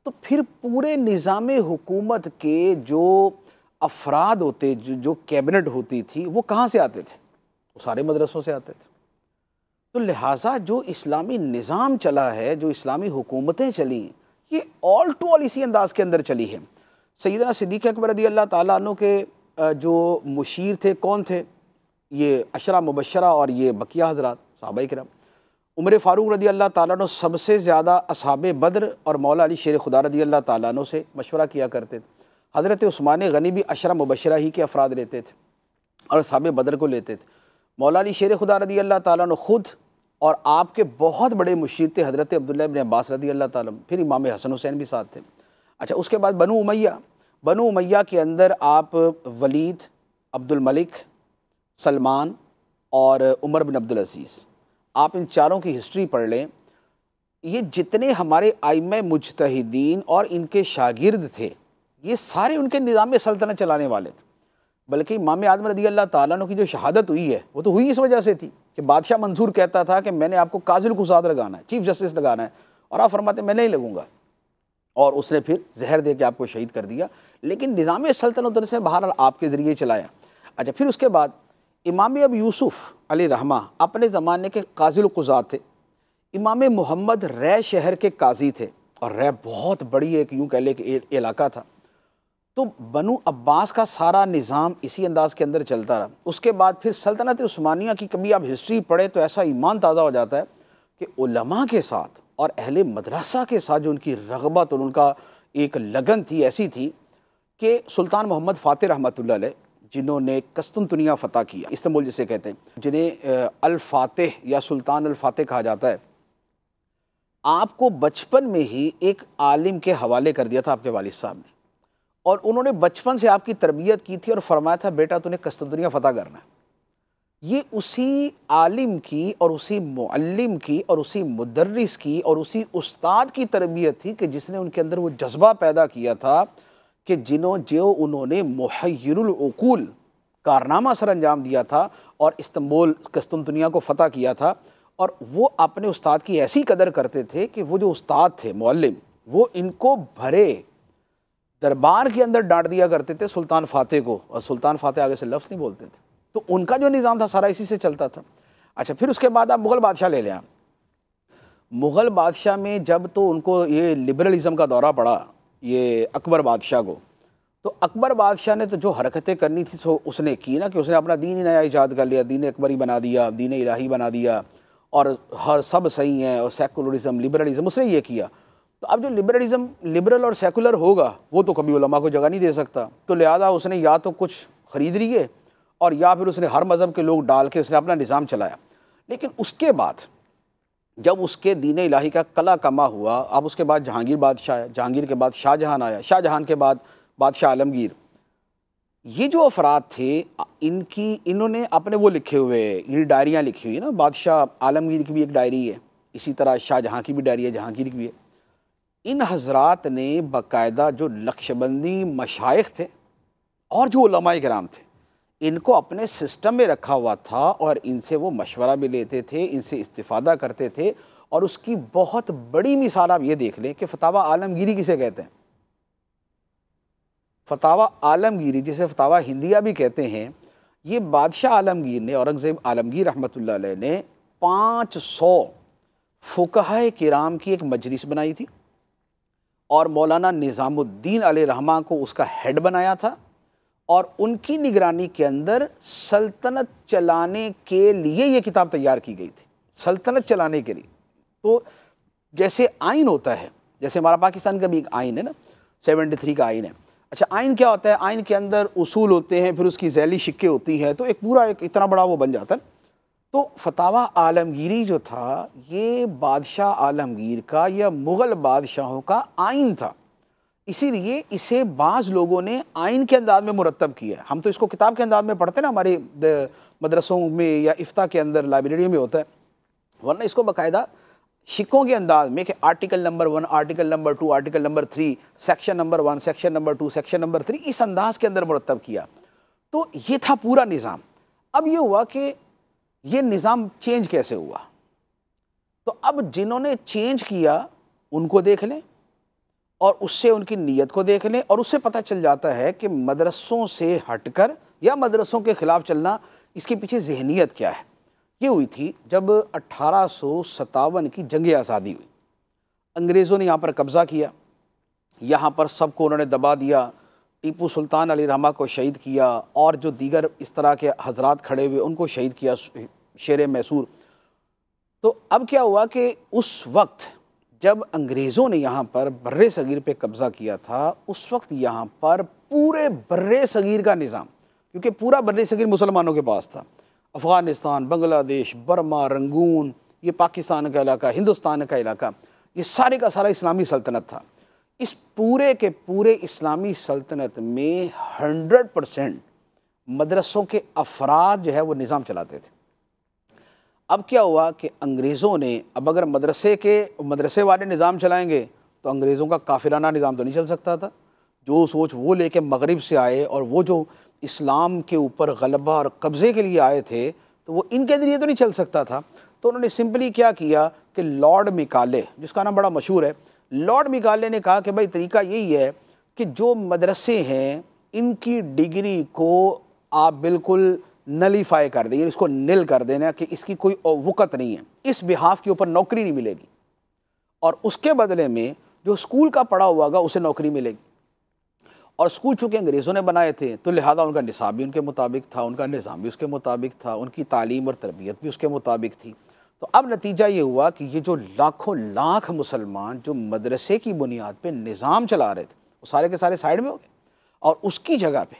तो फिर पूरे निज़ाम हुकूमत के जो अफराद होते जो जो कैबिनेट होती थी वो कहाँ से आते थे वो सारे मदरसों से आते थे तो लिहाजा जो इस्लामी निज़ाम चला है जो इस्लामी हुकूमतें चली ये ऑल टू ऑल इसी अंदाज के अंदर चली है सैदना सिद्दीक अकबर रदी अल्लाह तु के जो मुशीर थे कौन थे ये अशरा मुबशरा और ये बकिया हजरा साहबा करम उमर फ़ारूक रदी अल्लाह तु सबसे ज़्यादा असाब बद्र और मौला अली शेर खुदा रदी अल्लाह तु से मशवरा किया करते थे हज़रत स्मान गनी भी अशरा मुबशरा ही के अफराद लेते थे और असहाब बद्र को लेते थे मौला अली शेर खुदा रदी अल्लाह तु ख़ुद और आपके बहुत बड़े मुशीर थे हज़रत अब्दुल्ला अब्बास रदी अल्लाह तुम फिर इमाम हसन हुसैन भी साथ थे अच्छा उसके बाद बनु उमैया बनु उमैया के अंदर आप वलीद अब्दुल मलिक सलमान और उमर बिन अब्दुल अजीज़ आप इन चारों की हिस्ट्री पढ़ लें ये जितने हमारे आइम मुजतहदीन और इनके शागिर्द थे ये सारे उनके निज़ाम सल्तनत चलाने वाले थे बल्कि इमाम आदम रदी अल्लाह ताली की जो शहादत हुई है वो तो हुई इस वजह से थी कि बादशाह मंसूर कहता था कि मैंने आपको काजिल कुसाद लगाना है चीफ जस्टिस लगाना है और आप फरमाते मैं नहीं लगूंगा और उसने फिर जहर दे के आपको शहीद कर दिया लेकिन निज़ाम सल्तनत से बाहर आपके ज़रिए चलाया अच्छा फिर उसके बाद इमाम अब यूसुफ़ अली रहमा अपने ज़माने के काजिल कुजा थे इमाम मोहम्मद रै शहर के काजी थे और रै बहुत बड़ी एक यूँ कह लें कि इलाका था तो बनु अब्बास का सारा निज़ाम इसी अंदाज के अंदर चलता रहा उसके बाद फिर सल्तनत स्मानिया की कभी आप हिस्ट्री पढ़े तो ऐसा ईमान ताज़ा हो जाता है कि उलमा के साथ और अहल मदरसा के साथ जो उनकी रगबत और उनका एक लगन थी ऐसी थी कि सुल्तान मोहम्मद फ़ातह रहमत जिन्होंने दुनिया फ़तह किया इस्तेमाल जिसे कहते हैं जिन्हें अलफ़ातह या सुल्तान अलफ़ातह कहा जाता है आपको बचपन में ही एक आलिम के हवाले कर दिया था आपके वाल साहब ने और उन्होंने बचपन से आपकी तरबियत की थी और फरमाया था बेटा तूने दुनिया फ़तेह करना है ये उसी आलिम की और उसी मुअल्लिम की और उसी मुदर्रिस की और उसी उस्ताद की तरबियत थी कि जिसने उनके अंदर वो जज्बा पैदा किया था कि जिनों जो उन्होंने महरुलूल कारनामा सर अंजाम दिया था और इस्तंबुल कस्तुन दुनिया को फ़तह किया था और वो अपने उस्ताद की ऐसी कदर करते थे कि वो जो उस्ताद थे मौलम वो इनको भरे दरबार के अंदर डांट दिया करते थे सुल्तान फ़ातह को और सुल्तान फ़ातह आगे से लफ्ज़ नहीं बोलते थे तो उनका जो निज़ाम था सारा इसी से चलता था अच्छा फिर उसके बाद आप मुग़ल बादशाह ले लें आप मुग़ल बादशाह में जब तो उनको ये लिबरलिज़म का दौरा पड़ा ये अकबर बादशाह को तो अकबर बादशाह ने तो जो हरकतें करनी थी सो उसने की ना कि उसने अपना दीन ही नया ईजाद कर लिया दीन अकबरी बना दिया दीन इलाही बना दिया और हर सब सही है और सेकुलरिज्म लिबरलिज्म उसने ये किया तो अब जो लिबरलिज़म लिबरल और सेकुलर होगा वो तो कभी उलमा को जगह नहीं दे सकता तो लिहाजा उसने या तो कुछ ख़रीद लिए और या फिर उसने हर मज़हब के लोग डाल के उसने अपना निज़ाम चलाया लेकिन उसके बाद जब उसके दीन इलाही का कला कमा हुआ अब उसके बाद जहांगीर बादशाह आया जहांगीर के बाद शाहजहान आया शाहजहान के बाद बादशाह आलमगीर ये जो अफराद थे इनकी इन्होंने अपने वो लिखे हुए ये डायरियाँ लिखी हुई ना बादशाह आलमगीर की भी एक डायरी है इसी तरह शाहजहाँ की भी डायरी है जहांगीर की भी है इन हजरात ने बाकायदा जो लक्ष्यबंदी मशाइ थे और जो कराम थे इनको अपने सिस्टम में रखा हुआ था और इनसे वो मशवरा भी लेते थे इनसे इस्तीफादा करते थे और उसकी बहुत बड़ी मिसाल आप ये देख लें कि फतावा आलमगिरी किसे कहते हैं फतावा आलमगिरी जिसे फतावा हिंदिया भी कहते हैं ये बादशाह आलमगीर ने औरंगज़ेब आलमगीर रहमत ने पाँच सौ फ़ुकह किराम की एक मजलिस बनाई थी और मौलाना निज़ामुद्दीन रहमा को उसका हेड बनाया था और उनकी निगरानी के अंदर सल्तनत चलाने के लिए ये किताब तैयार की गई थी सल्तनत चलाने के लिए तो जैसे आइन होता है जैसे हमारा पाकिस्तान का भी एक आइन है ना सेवेंटी थ्री का आइन है अच्छा आइन क्या होता है आइन के अंदर उसूल होते हैं फिर उसकी जैली शिक्के होती हैं तो एक पूरा एक इतना बड़ा वो बन जाता है तो फतावा आलमगीरी जो था ये बादशाह आलमगीर का या मुग़ल बादशाहों का आइन था इसीलिए इसे बाज़ लोगों ने आइन के अंदाज में मुरतब किया है हम तो इसको किताब के अंदाज में पढ़ते हैं ना हमारे मदरसों में या इफ्ता के अंदर लाइब्रेरी में होता है वरना इसको बाकायदा शिकों के अंदाज में कि article number one article number two article number three section number one section number two section number three इस अंदाज के अंदर मुरतब किया तो ये था पूरा निज़ाम अब ये हुआ कि ये निज़ाम चेंज कैसे हुआ तो अब जिन्होंने चेंज किया उनको देख लें और उससे उनकी नीयत को देख लें और उससे पता चल जाता है कि मदरसों से हटकर या मदरसों के ख़िलाफ़ चलना इसके पीछे जहनीत क्या है ये हुई थी जब अट्ठारह की जंग आज़ादी हुई अंग्रेज़ों ने यहाँ पर कब्ज़ा किया यहाँ पर सबको उन्होंने दबा दिया टीपू सुल्तान अली रहमा को शहीद किया और जो दीगर इस तरह के हजरात खड़े हुए उनको शहीद किया शेर मैसूर तो अब क्या हुआ कि उस वक्त जब अंग्रेज़ों ने यहाँ पर बर्र सगीर पे कब्ज़ा किया था उस वक्त यहाँ पर पूरे बर्र सगीर का निज़ाम क्योंकि पूरा बर्र सगीर मुसलमानों के पास था अफ़गानिस्तान बांग्लादेश बर्मा रंगून ये पाकिस्तान का इलाका हिंदुस्तान का इलाका ये सारे का सारा इस्लामी सल्तनत था इस पूरे के पूरे इस्लामी सल्तनत में हंड्रेड परसेंट मदरसों के अफराद जो है वो निज़ाम चलाते थे अब क्या हुआ कि अंग्रेज़ों ने अब अगर मदरसे के मदरसे वाले निज़ाम चलाएंगे तो अंग्रेज़ों का काफिलाना निज़ाम तो नहीं चल सकता था जो सोच वो लेके मगरब से आए और वो जो इस्लाम के ऊपर गलबा और कब्ज़े के लिए आए थे तो वो इनके ज़रिए तो नहीं चल सकता था तो उन्होंने सिंपली क्या किया कि लॉर्ड मिकाले जिसका नाम बड़ा मशहूर है लॉर्ड मिकाले ने कहा कि भाई तरीका यही है कि जो मदरसे हैं इनकी डिग्री को आप बिल्कुल नलीफाई कर देंगे इसको नील कर देना कि इसकी कोई वक़त नहीं है इस बिहाफ के ऊपर नौकरी नहीं मिलेगी और उसके बदले में जो स्कूल का पढ़ा हुआ होगा उसे नौकरी मिलेगी और स्कूल चूँकि अंग्रेज़ों ने बनाए थे तो लिहाजा उनका निसाब भी उनके मुताबिक था उनका निज़ाम भी उसके मुताबिक था उनकी तालीम और तरबियत भी उसके मुताबिक थी तो अब नतीजा ये हुआ कि ये जो लाखों लाख मुसलमान जो मदरसे की बुनियाद पर निज़ाम चला रहे थे वो सारे के सारे साइड में हो गए और उसकी जगह पर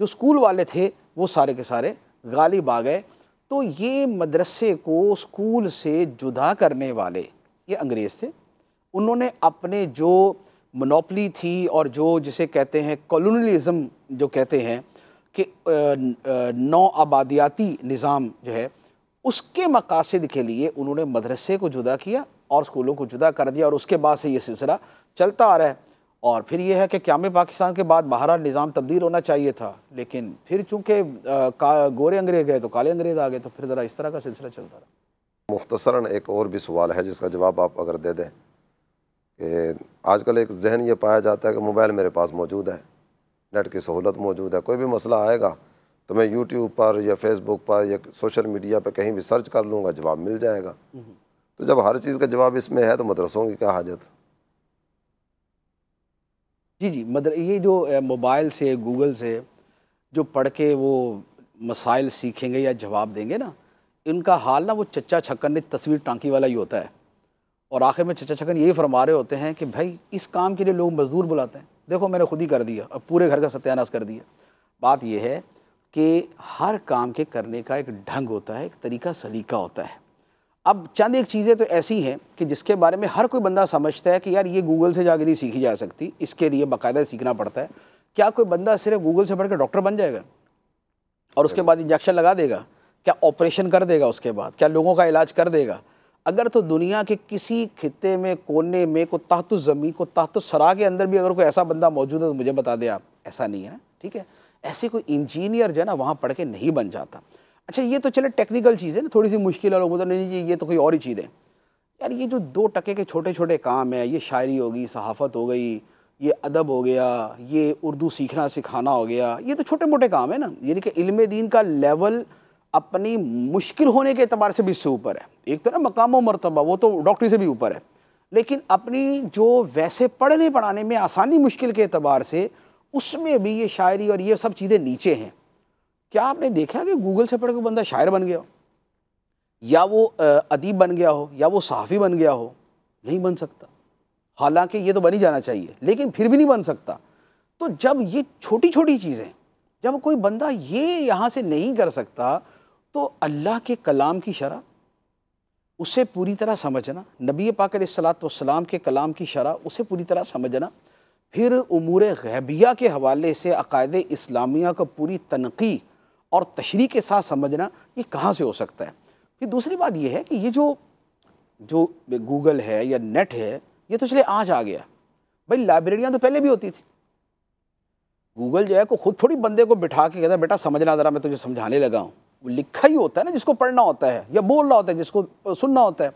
जो स्कूल वाले थे वो सारे के सारे गालिब आ गए तो ये मदरसे को स्कूल से जुदा करने वाले ये अंग्रेज़ थे उन्होंने अपने जो मनोपली थी और जो जिसे कहते हैं कॉलोनलिज़म जो कहते हैं कि नौ आबादियाती निज़ाम जो है उसके मकासद के लिए उन्होंने मदरसे को जुदा किया और स्कूलों को जुदा कर दिया और उसके बाद से ये सिलसिला चलता आ रहा है और फिर यह है कि क्याम पाकिस्तान के बाद बाहर निज़ाम तब्दील होना चाहिए था लेकिन फिर चूँकि गोरे अंग्रेज गए तो काले अंग्रेज आ गए तो फिर ज़रा इस तरह का सिलसिला चलता रहा मुख्तसरा एक और भी सवाल है जिसका जवाब आप अगर दे दें कि आजकल एक जहन ये पाया जाता है कि मोबाइल मेरे पास मौजूद है नेट की सहूलत मौजूद है कोई भी मसला आएगा तो मैं यूट्यूब पर या फेसबुक पर या सोशल मीडिया पर कहीं भी सर्च कर लूँगा जवाब मिल जाएगा हम्म। तो जब हर चीज़ का जवाब इसमें है तो मदरसों की क्या हाजत जी जी मदर ये जो मोबाइल से गूगल से जो पढ़ के वो मसाइल सीखेंगे या जवाब देंगे ना इनका हाल ना वो चचा छक्कन ने तस्वीर टांकी वाला ही होता है और आखिर में चचा छक्कन यही फरमा रहे होते हैं कि भाई इस काम के लिए लोग मज़दूर बुलाते हैं देखो मैंने खुद ही कर दिया अब पूरे घर का सत्यानाश कर दिया बात यह है कि हर काम के करने का एक ढंग होता है एक तरीका सलीका होता है अब चंद एक चीज़ें तो ऐसी हैं कि जिसके बारे में हर कोई बंदा समझता है कि यार ये गूगल से जाकर नहीं सीखी जा सकती इसके लिए बाकायदा सीखना पड़ता है क्या कोई बंदा सिर्फ गूगल से पढ़ के डॉक्टर बन जाएगा और उसके बाद इंजेक्शन लगा देगा क्या ऑपरेशन कर देगा उसके बाद क्या लोगों का इलाज कर देगा अगर तो दुनिया के किसी खत्े में कोने में को तहत ज़मी को तहत सरा के अंदर भी अगर कोई ऐसा बंदा मौजूद है तो मुझे बता दें आप ऐसा नहीं है ना ठीक है ऐसे कोई इंजीनियर जो है ना वहाँ पढ़ के नहीं बन जाता अच्छा ये तो चले टेक्निकल चीज़ है ना थोड़ी सी मुश्किल है लोग बोलते तो नहीं जी ये तो कोई और ही चीज़ है यार ये जो दो टके के छोटे छोटे काम है ये शायरी होगी सहाफ़त हो गई ये अदब हो गया ये उर्दू सीखना सिखाना हो गया ये तो छोटे मोटे काम है ना यानी कि इल्म दीन का लेवल अपनी मुश्किल होने के अतबार से भी इससे ऊपर है एक तो ना मकाम व मरतबा वो तो डॉक्टरी से भी ऊपर है लेकिन अपनी जो वैसे पढ़ने पढ़ाने में आसानी मुश्किल के अतबार से उसमें भी ये शायरी और ये सब चीज़ें नीचे हैं क्या आपने देखा कि गूगल से पढ़ के बंदा शायर बन गया हो या वो अदीब बन गया हो या वो सहाफ़ी बन गया हो नहीं बन सकता हालांकि ये तो बन ही जाना चाहिए लेकिन फिर भी नहीं बन सकता तो जब ये छोटी छोटी चीज़ें जब कोई बंदा ये यहाँ से नहीं कर सकता तो अल्लाह के कलाम की शरह उसे पूरी तरह समझना नबी पाक सलाम के कलाम की शरह उसे पूरी तरह समझना फिर उमूर गैबिया के हवाले से अकायद इस्लामिया को पूरी तनकी और तशरी के साथ समझना ये कहाँ से हो सकता है फिर दूसरी बात यह है कि ये जो जो गूगल है या नेट है ये तो चले आज आ गया भाई लाइब्रेरियाँ तो पहले भी होती थी गूगल जो है को खुद थोड़ी बंदे को बिठा के कहता बेटा समझना ज़रा मैं तुझे समझाने लगा हूँ वो लिखा ही होता है ना जिसको पढ़ना होता है या बोलना होता है जिसको सुनना होता है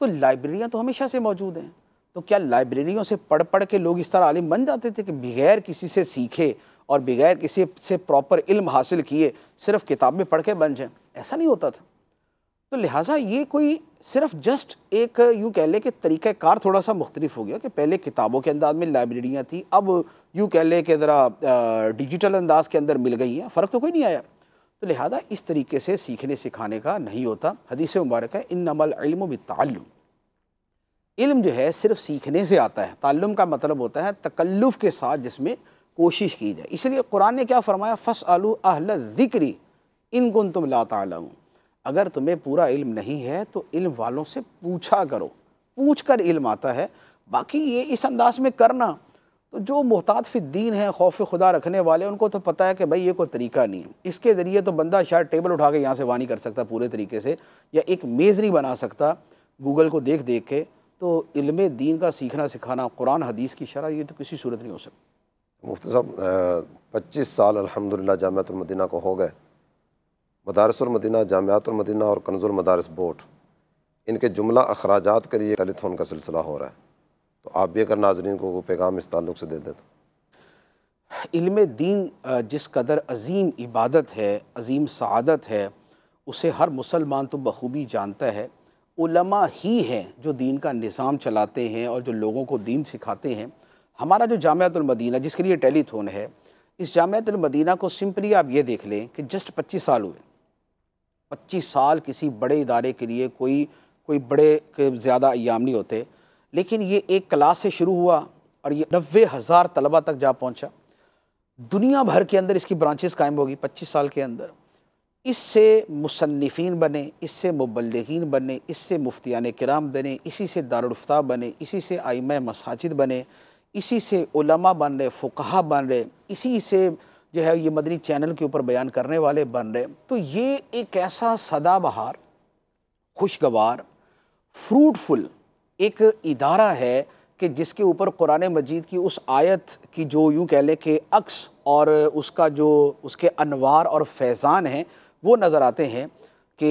तो लाइब्रेरियाँ तो हमेशा से मौजूद हैं तो क्या लाइब्रेरियों से पढ़ पढ़ के लोग इस तरह आलिम बन जाते थे कि बगैर किसी से सीखे और बगैर किसी से प्रॉपर इल्म हासिल किए सिर्फ किताबें पढ़ के बन जाएँ ऐसा नहीं होता था तो लिहाजा ये कोई सिर्फ जस्ट एक यूँ कह लें कि तरीक़ाकार थोड़ा सा मुख्तलिफ हो गया कि पहले किताबों के अंदाज में लाइब्रेरियाँ थी अब यूँ कह लें कि ज़रा डिजिटल अंदाज के अंदर मिल गई हैं फ़र्क तो कोई नहीं आया तो लिहाजा इस तरीके से सीखने सिखाने का नहीं होता हदीस मुबारक है इन नमल इल्म बितालुम इल्म जो है सिर्फ सीखने से आता है तल्लुम का मतलब होता है तकल्लुफ़ के साथ जिसमें कोशिश की जाए इसलिए कुरान ने क्या फरमाया फ़स आलू अहल ज़िक्री इन गुन तुम ला तम अगर तुम्हें पूरा इल्म नहीं है तो इल्म वालों से पूछा करो पूछ कर इल्म आता है बाकी ये इस अंदाज में करना तो जो मोहतात दीन है खौफ खुदा रखने वाले उनको तो पता है कि भाई ये कोई तरीका नहीं है इसके ज़रिए तो बंदा शायद टेबल उठा के यहाँ से वानी कर सकता पूरे तरीके से या एक मेज़ नहीं बना सकता गूगल को देख देख के तो इल्म दीन का सीखना सिखाना कुरान हदीस की शरह ये तो किसी सूरत नहीं हो सकती मुफ्ती साहब पच्चीस साल अलहमदिल्ला जामतुलमदीना को हो गए मदारसमदीना जामियातमदीना और कन्जुलमदारस बोर्ड इनके जुमला अखराज के लिए टेलीथोन का सिलसिला हो रहा है तो आप भी अगर नाजरन को पैगाम इस ताल्लुक से दे दें तो। इल्म दीन जिस कदर अजीम इबादत है अजीम सदत है उसे हर मुसलमान तो बखूबी जानता है उलमा ही हैं जो दीन का निज़ाम चलाते हैं और जो लोगों को दीन सिखाते हैं हमारा जो जामियातुलमदीना जिसके लिए टेलीथोन है इस जामियातुलमदीना को सिंपली आप ये देख लें कि जस्ट पच्चीस साल हुए पच्चीस साल किसी बड़े इदारे के लिए कोई कोई बड़े ज़्यादा अयाम नहीं होते लेकिन ये एक क्लास से शुरू हुआ और ये नबे हज़ार तलबा तक जा पहुँचा दुनिया भर के अंदर इसकी ब्रांचेस कायम होगी पच्चीस साल के अंदर इससे मुसनफ़ीन बने इससे मुबलगिन बने इससे मुफ्तियान कराम बने इसी से दारुलफ्ता बने इसी से आईम मसाजिद बने इसी से उलमा बन रहे फ़ुकहा बन रहे इसी से जो है ये मदनी चैनल के ऊपर बयान करने वाले बन रहे तो ये एक ऐसा सदाबहार खुशगवार फ्रूटफुल एक इदारा है कि जिसके ऊपर कुरान मजीद की उस आयत की जो यूँ कह लें कि अक्स और उसका जो उसके अनवार और फैज़ान हैं वो नज़र आते हैं कि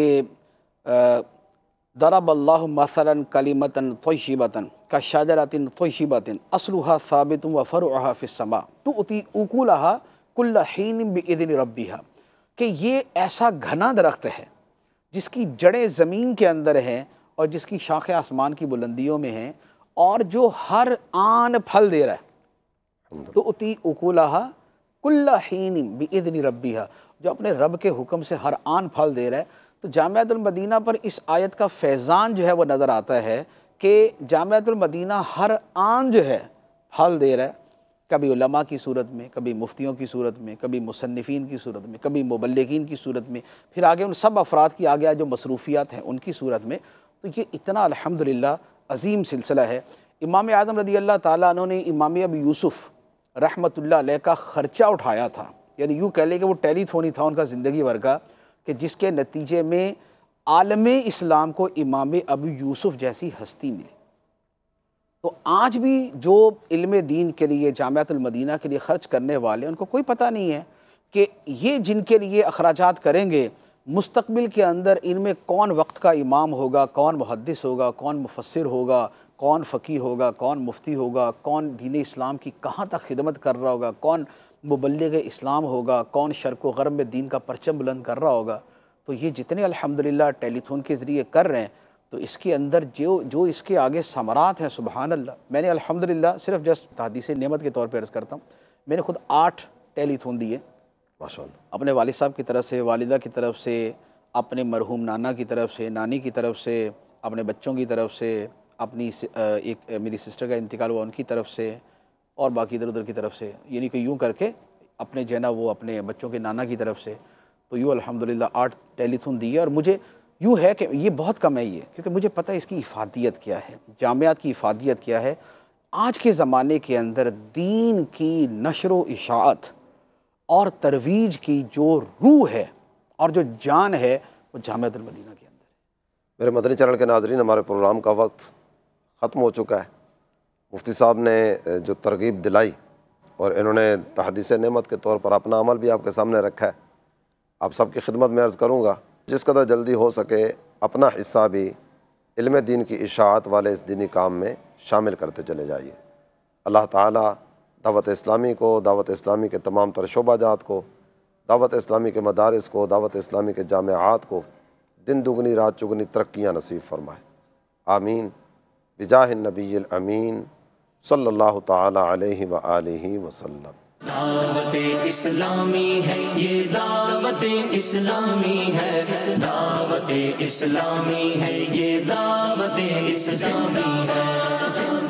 दरबल्ला मसला कलीमता फ़ैशीबता का शाजरातिन फ़ैशिबातिन असलहा साबित व फ़रहा फ़िसमा तो उती उकूलहा कुल्लाहीन बदन रबीहा कि ये ऐसा घना दरख्त है जिसकी जड़ें ज़मीन के अंदर हैं और जिसकी शाखें आसमान की बुलंदियों में हैं और जो हर आन फल दे रहा है तो उती उकूलहा कुल्लाहीन बदन रबीहा जो अपने रब के हुक्म से हर आन फल दे रहा है तो जामतुलमदीना पर इस आयत का फैज़ान जो है वह नज़र आता है कि मदीना हर आम जो है फल दे रहा है कभी उलमा की सूरत में कभी मुफ्तियों की सूरत में कभी मुसनफ़ी की सूरत में कभी मुबलकिन की सूरत में फिर आगे उन सब अफराद की आगे जो मसरूफियात हैं उनकी सूरत में तो ये इतना अलहमदिल्ला अजीम सिलसिला है इमाम आज़म रदी अल्लाह ताली ने इमाम अब यूसुफ़ ला का ख़र्चा उठाया था यानी यूँ कह लें कि वो टेलीथोनी था उनका ज़िंदगी भर का कि जिसके नतीजे में आलम इस्लाम को इमाम अबू यूसुफ जैसी हस्ती मिली तो आज भी जो इल्म दीन के लिए जामतुलमदीना के लिए ख़र्च करने वाले उनको कोई पता नहीं है कि ये जिनके लिए अखराज करेंगे मुस्तबिल के अंदर इनमें कौन वक्त का इमाम होगा कौन मुहदस होगा कौन मुफसर होगा कौन फ़कीर होगा कौन मुफ्ती होगा कौन दीन इस्लाम की कहाँ तक खिदमत कर रहा होगा कौन मुबलग इस्लाम होगा कौन शर्क वर्म में दीन का परचम बुलंद कर रहा होगा तो ये जितने अल्हम्दुलिल्लाह टेलीथोन के ज़रिए कर रहे हैं तो इसके अंदर जो जो इसके आगे समरात हैं सुबहान अल्लाह मैंने अल्हम्दुलिल्लाह सिर्फ जस्ट तहदीस नेमत के तौर पर अर्ज़ करता हूँ मैंने खुद आठ टेलीथोन दिए अपने वाल साहब की तरफ से वालदा की तरफ से अपने मरहूम नाना की तरफ से नानी की तरफ से अपने बच्चों की तरफ से अपनी एक मेरी सिस्टर का इंतकाल हुआ उनकी तरफ से और बाकी इधर उधर की तरफ से यानी कि यूँ करके अपने जो ना वो अपने बच्चों के नाना की तरफ से तो यूँ अलहमदिल्ला आठ टेलीथून दिए और मुझे यूँ है कि ये बहुत कम है ये क्योंकि मुझे पता है इसकी इफादियत क्या है जामियात की इफादियत क्या है आज के ज़माने के अंदर दीन की नशर इशात और तरवीज की जो रूह है और जो जान है वो जामदीना के अंदर मेरे मदनी चरण के नाजरन हमारे प्रोग्राम का वक्त ख़त्म हो चुका है मुफ्ती साहब ने जो तरगीब दिलाई और इन्होंने तहदीस नमत के तौर पर अपना अमल भी आपके सामने रखा है आप सबकी खिदमत में अर्ज़ करूँगा जिस कदर जल्दी हो सके अपना हिस्सा भी इल्म दीन की इशात वाले इस दीनी काम में शामिल करते चले जाइए अल्लाह ताला दावत इस्लामी को दावत इस्लामी के तमाम तर शोबाजात को दावत इस्लामी के मदारस को दावत इस्लामी के जामआत को दिन दुगनी रात चुगनी तरक्याँ नसीब फरमाए आमीन बिजाह नबी अमीन सल्लल्लाहु ताला अलैहि व आलिहि वसल्लम दावत इस्लामी है ये दावत इस्लामी है दावत इस्लामी है ये दावत इस्लामी है